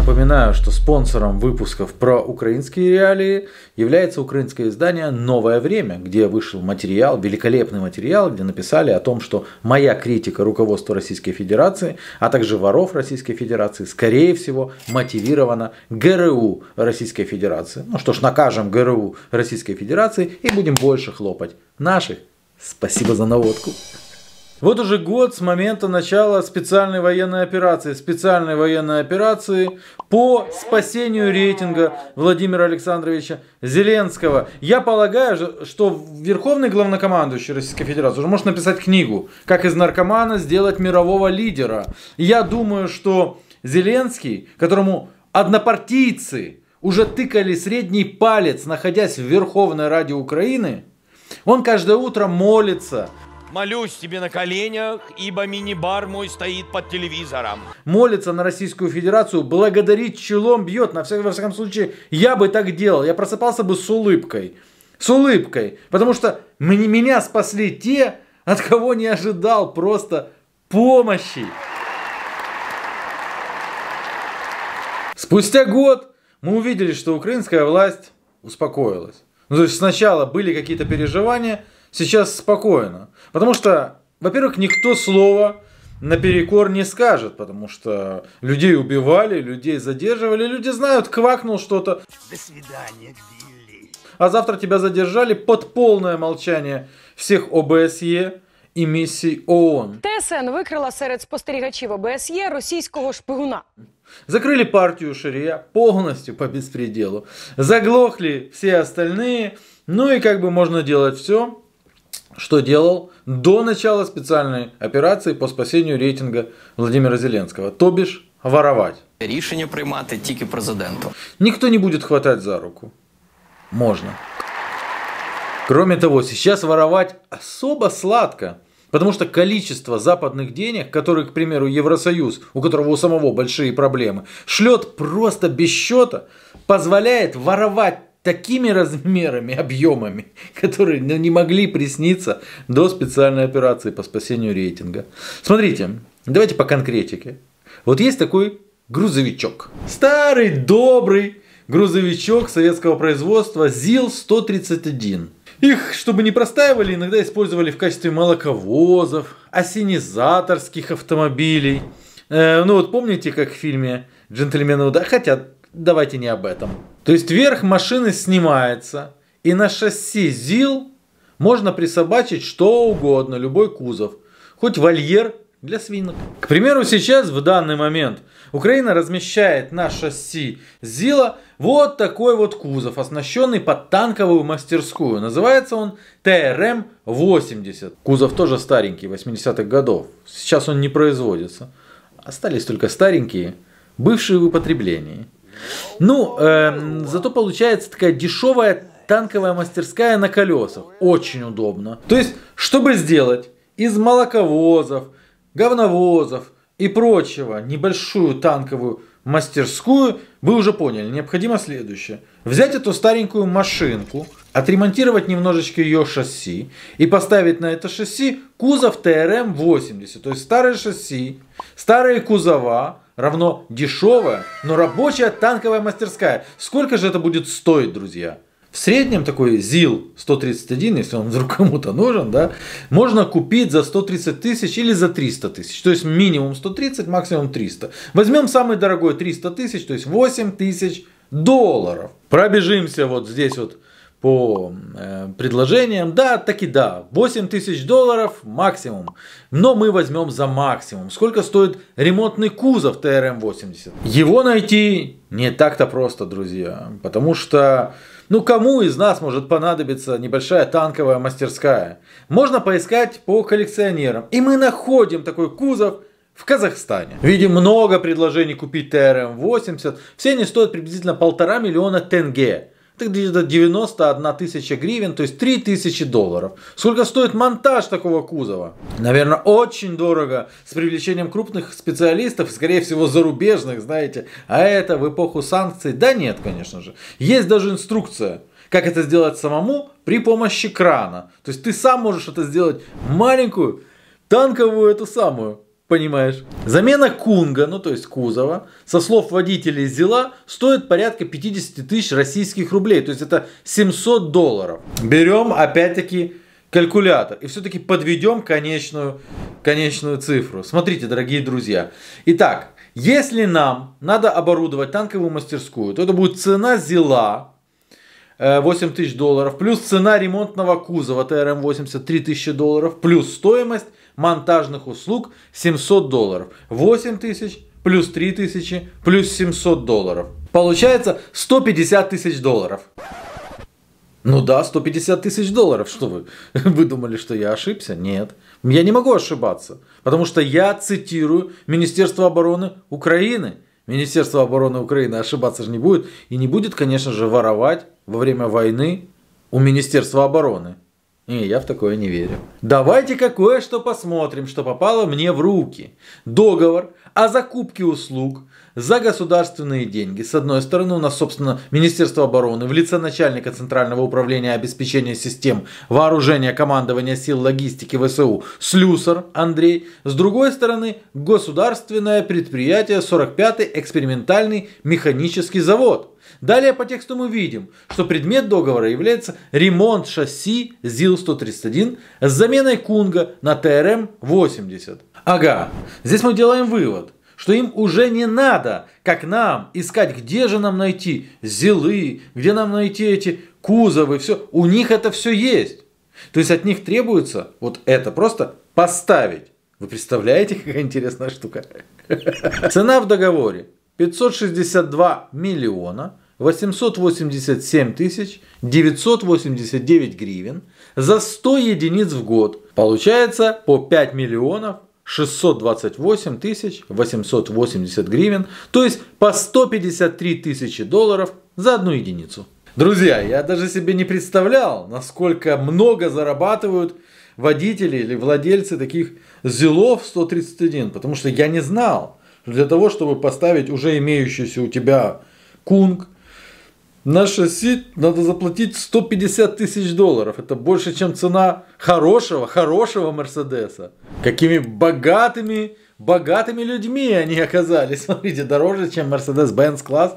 напоминаю, что спонсором выпусков про украинские реалии является украинское издание «Новое время», где вышел материал, великолепный материал, где написали о том, что моя критика руководства Российской Федерации, а также воров Российской Федерации, скорее всего, мотивирована ГРУ Российской Федерации. Ну что ж, накажем ГРУ Российской Федерации и будем больше хлопать наших. Спасибо за наводку. Вот уже год с момента начала специальной военной операции, специальной военной операции по спасению рейтинга Владимира Александровича Зеленского. Я полагаю, что верховный главнокомандующий Российской Федерации уже может написать книгу «Как из наркомана сделать мирового лидера». Я думаю, что Зеленский, которому однопартийцы уже тыкали средний палец, находясь в Верховной Раде Украины, он каждое утро молится, Молюсь тебе на коленях, ибо мини-бар мой стоит под телевизором. Молится на Российскую Федерацию, благодарит челом, бьет. На всяком, во всяком случае, я бы так делал. Я просыпался бы с улыбкой. С улыбкой. Потому что меня спасли те, от кого не ожидал просто помощи. Спустя год мы увидели, что украинская власть успокоилась. Ну, то есть сначала были какие-то переживания, сейчас спокойно. Потому что, во-первых, никто слова наперекор не скажет, потому что людей убивали, людей задерживали, люди знают, квакнул что-то. До свидания, Билли. А завтра тебя задержали под полное молчание всех ОБСЕ, и місій ООН. ТСН выкрыла серед спостерігачів ОБСЕ российского шпигуна. Закрыли партию Ширия полностью по беспределу. Заглохли все остальные. Ну и как бы можно делать все, что делал до начала специальной операции по спасению рейтинга Владимира Зеленского, то бишь воровать. Решение приматы тільки президенту. Никто не будет хватать за руку. Можно. Кроме того, сейчас воровать особо сладко, потому что количество западных денег, которые, к примеру, Евросоюз, у которого у самого большие проблемы, шлет просто без счета, позволяет воровать такими размерами, объемами, которые не могли присниться до специальной операции по спасению рейтинга. Смотрите, давайте по конкретике. Вот есть такой грузовичок. Старый, добрый грузовичок советского производства ЗИЛ-131. Их, чтобы не простаивали, иногда использовали в качестве молоковозов, осенизаторских автомобилей. Э, ну вот помните, как в фильме «Джентльмены удачи», хотя давайте не об этом. То есть верх машины снимается, и на шасси ЗИЛ можно присобачить что угодно, любой кузов. Хоть вольер для свинок. К примеру, сейчас, в данный момент, Украина размещает на шасси ЗИЛа вот такой вот кузов, оснащенный под танковую мастерскую. Называется он ТРМ-80. Кузов тоже старенький, 80-х годов. Сейчас он не производится. Остались только старенькие, бывшие в употреблении. Ну, э, зато получается такая дешевая танковая мастерская на колесах. Очень удобно. То есть, чтобы сделать из молоковозов, говновозов и прочего небольшую танковую мастерскую, вы уже поняли, необходимо следующее. Взять эту старенькую машинку, отремонтировать немножечко ее шасси и поставить на это шасси кузов ТРМ-80. То есть старые шасси, старые кузова, равно дешевая, но рабочая танковая мастерская. Сколько же это будет стоить, друзья? В среднем такой ЗИЛ-131, если он вдруг кому-то нужен, да, можно купить за 130 тысяч или за 300 тысяч. То есть минимум 130, максимум 300. Возьмем самый дорогой 300 тысяч, то есть 8 тысяч долларов. Пробежимся вот здесь вот по э, предложениям, да, так и да, 8 тысяч долларов максимум, но мы возьмем за максимум. Сколько стоит ремонтный кузов ТРМ-80? Его найти не так-то просто, друзья, потому что, ну, кому из нас может понадобиться небольшая танковая мастерская? Можно поискать по коллекционерам, и мы находим такой кузов – в Казахстане. Видим много предложений купить ТРМ-80. Все они стоят приблизительно полтора миллиона тенге ты где-то 91 тысяча гривен, то есть 3 тысячи долларов. Сколько стоит монтаж такого кузова? Наверное, очень дорого, с привлечением крупных специалистов, скорее всего, зарубежных, знаете. А это в эпоху санкций? Да нет, конечно же. Есть даже инструкция, как это сделать самому при помощи крана. То есть ты сам можешь это сделать маленькую, танковую эту самую Понимаешь? Замена кунга, ну то есть кузова, со слов водителей ЗИЛа, стоит порядка 50 тысяч российских рублей. То есть это 700 долларов. Берем опять-таки калькулятор и все-таки подведем конечную, конечную цифру. Смотрите, дорогие друзья. Итак, если нам надо оборудовать танковую мастерскую, то это будет цена ЗИЛа 8 э, тысяч долларов, плюс цена ремонтного кузова ТРМ-80 3 тысячи долларов, плюс стоимость монтажных услуг 700 долларов. 8 тысяч плюс 3 тысячи плюс 700 долларов. Получается 150 тысяч долларов. Ну да, 150 тысяч долларов. Что вы? Вы думали, что я ошибся? Нет. Я не могу ошибаться. Потому что я цитирую Министерство обороны Украины. Министерство обороны Украины ошибаться же не будет. И не будет, конечно же, воровать во время войны у Министерства обороны. Не, я в такое не верю. давайте какое что посмотрим, что попало мне в руки. Договор о закупке услуг за государственные деньги. С одной стороны, у нас, собственно, Министерство обороны в лице начальника Центрального управления обеспечения систем вооружения командования сил логистики ВСУ Слюсар Андрей. С другой стороны, государственное предприятие 45-й экспериментальный механический завод Далее по тексту мы видим, что предмет договора является ремонт шасси ЗИЛ-131 с заменой Кунга на ТРМ-80. Ага, здесь мы делаем вывод, что им уже не надо, как нам, искать, где же нам найти зилы, где нам найти эти кузовы, все. У них это все есть. То есть от них требуется вот это просто поставить. Вы представляете, какая интересная штука? Цена в договоре 562 миллиона 887 тысяч 989 гривен за 100 единиц в год. Получается по 5 миллионов 628 тысяч 880 гривен, то есть по 153 тысячи долларов за одну единицу. Друзья, я даже себе не представлял, насколько много зарабатывают водители или владельцы таких зелов 131, потому что я не знал, что для того, чтобы поставить уже имеющийся у тебя кунг, наша сеть, надо заплатить 150 тысяч долларов. Это больше, чем цена хорошего, хорошего Мерседеса. Какими богатыми, богатыми людьми они оказались. Смотрите, дороже, чем Мерседес Бенц класс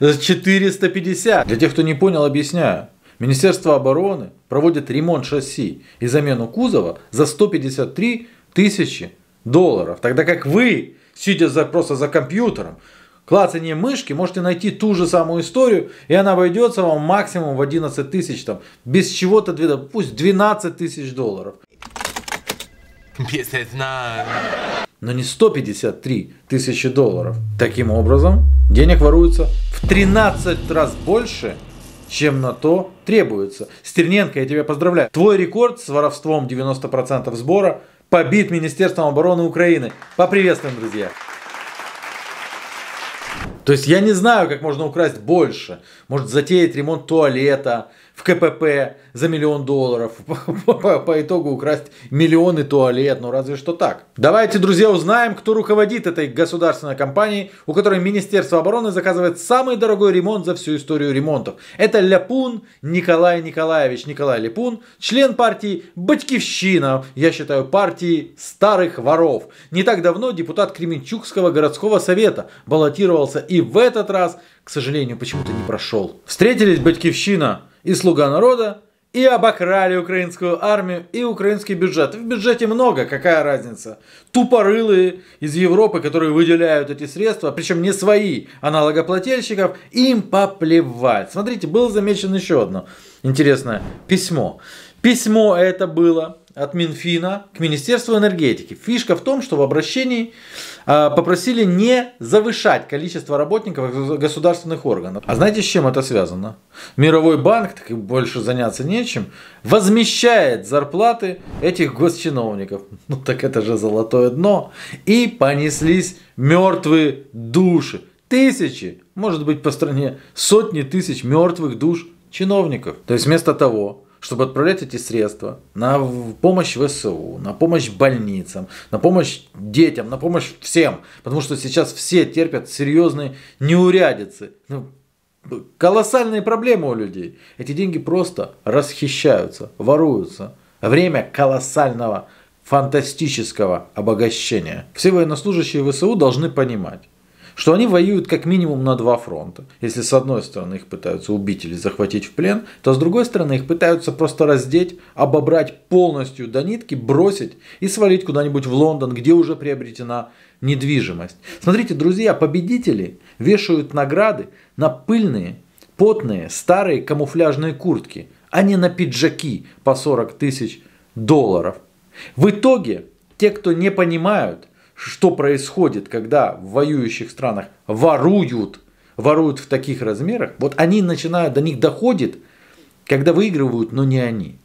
450. Для тех, кто не понял, объясняю. Министерство обороны проводит ремонт шасси и замену кузова за 153 тысячи долларов. Тогда как вы, сидя за, просто за компьютером, клацанием мышки можете найти ту же самую историю, и она обойдется вам максимум в 11 тысяч, там, без чего-то, пусть 12 тысяч долларов. 59. Но не 153 тысячи долларов. Таким образом, денег воруется в 13 раз больше, чем на то требуется. Стерненко, я тебя поздравляю. Твой рекорд с воровством 90% сбора побит Министерством обороны Украины. Поприветствуем, друзья! То есть я не знаю, как можно украсть больше. Может затеять ремонт туалета, в КПП за миллион долларов, по итогу украсть миллионы туалет, ну разве что так. Давайте, друзья, узнаем, кто руководит этой государственной компанией, у которой Министерство обороны заказывает самый дорогой ремонт за всю историю ремонтов. Это Ляпун Николай Николаевич, Николай Ляпун, член партии «Батькивщина», я считаю, партии старых воров. Не так давно депутат Кременчугского городского совета баллотировался и в этот раз, к сожалению, почему-то не прошел. Встретились «Батькивщина» и «Слуга народа», и обокрали украинскую армию и украинский бюджет. В бюджете много, какая разница? Тупорылые из Европы, которые выделяют эти средства, причем не свои, а налогоплательщиков, им поплевать. Смотрите, было замечено еще одно интересное письмо. Письмо это было от Минфина к Министерству энергетики. Фишка в том, что в обращении а, попросили не завышать количество работников государственных органов. А знаете, с чем это связано? Мировой банк, так и больше заняться нечем, возмещает зарплаты этих госчиновников. Ну так это же золотое дно. И понеслись мертвые души. Тысячи, может быть по стране сотни тысяч мертвых душ чиновников. То есть вместо того, чтобы отправлять эти средства на помощь ВСУ, на помощь больницам, на помощь детям, на помощь всем. Потому что сейчас все терпят серьезные неурядицы. Ну, колоссальные проблемы у людей. Эти деньги просто расхищаются, воруются. Время колоссального фантастического обогащения. Все военнослужащие ВСУ должны понимать, что они воюют как минимум на два фронта. Если с одной стороны их пытаются убить или захватить в плен, то с другой стороны их пытаются просто раздеть, обобрать полностью до нитки, бросить и свалить куда-нибудь в Лондон, где уже приобретена недвижимость. Смотрите, друзья, победители вешают награды на пыльные, потные, старые камуфляжные куртки, а не на пиджаки по 40 тысяч долларов. В итоге те, кто не понимают – что происходит, когда в воюющих странах воруют, воруют в таких размерах, вот они начинают, до них доходит, когда выигрывают, но не они.